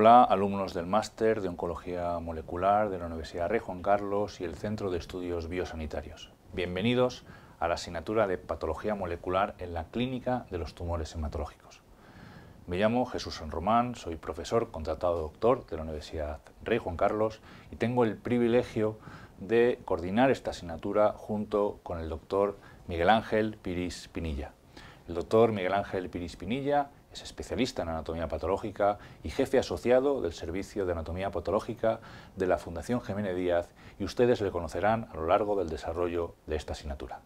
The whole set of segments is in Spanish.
Hola, alumnos del Máster de Oncología Molecular de la Universidad Rey Juan Carlos y el Centro de Estudios Biosanitarios. Bienvenidos a la asignatura de Patología Molecular en la Clínica de los Tumores Hematológicos. Me llamo Jesús San Román, soy profesor contratado doctor de la Universidad Rey Juan Carlos y tengo el privilegio de coordinar esta asignatura junto con el doctor Miguel Ángel Piris Pinilla. El doctor Miguel Ángel Pirispinilla es especialista en anatomía patológica y jefe asociado del Servicio de Anatomía Patológica de la Fundación Jiménez Díaz y ustedes le conocerán a lo largo del desarrollo de esta asignatura.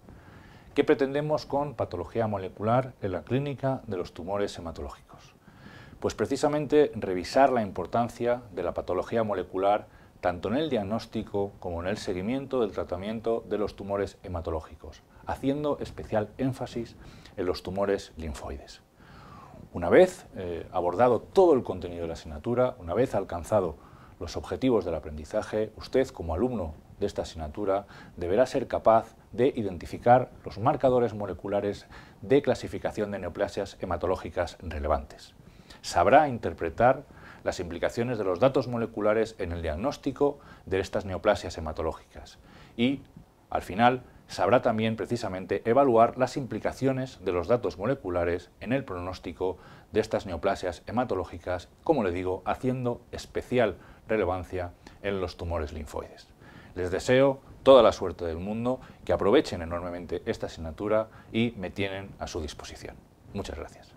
¿Qué pretendemos con patología molecular en la clínica de los tumores hematológicos? Pues precisamente revisar la importancia de la patología molecular tanto en el diagnóstico como en el seguimiento del tratamiento de los tumores hematológicos, haciendo especial énfasis en los tumores linfoides. Una vez eh, abordado todo el contenido de la asignatura, una vez alcanzado los objetivos del aprendizaje, usted como alumno de esta asignatura deberá ser capaz de identificar los marcadores moleculares de clasificación de neoplasias hematológicas relevantes. Sabrá interpretar las implicaciones de los datos moleculares en el diagnóstico de estas neoplasias hematológicas y, al final, sabrá también precisamente evaluar las implicaciones de los datos moleculares en el pronóstico de estas neoplasias hematológicas, como le digo, haciendo especial relevancia en los tumores linfoides. Les deseo toda la suerte del mundo, que aprovechen enormemente esta asignatura y me tienen a su disposición. Muchas gracias.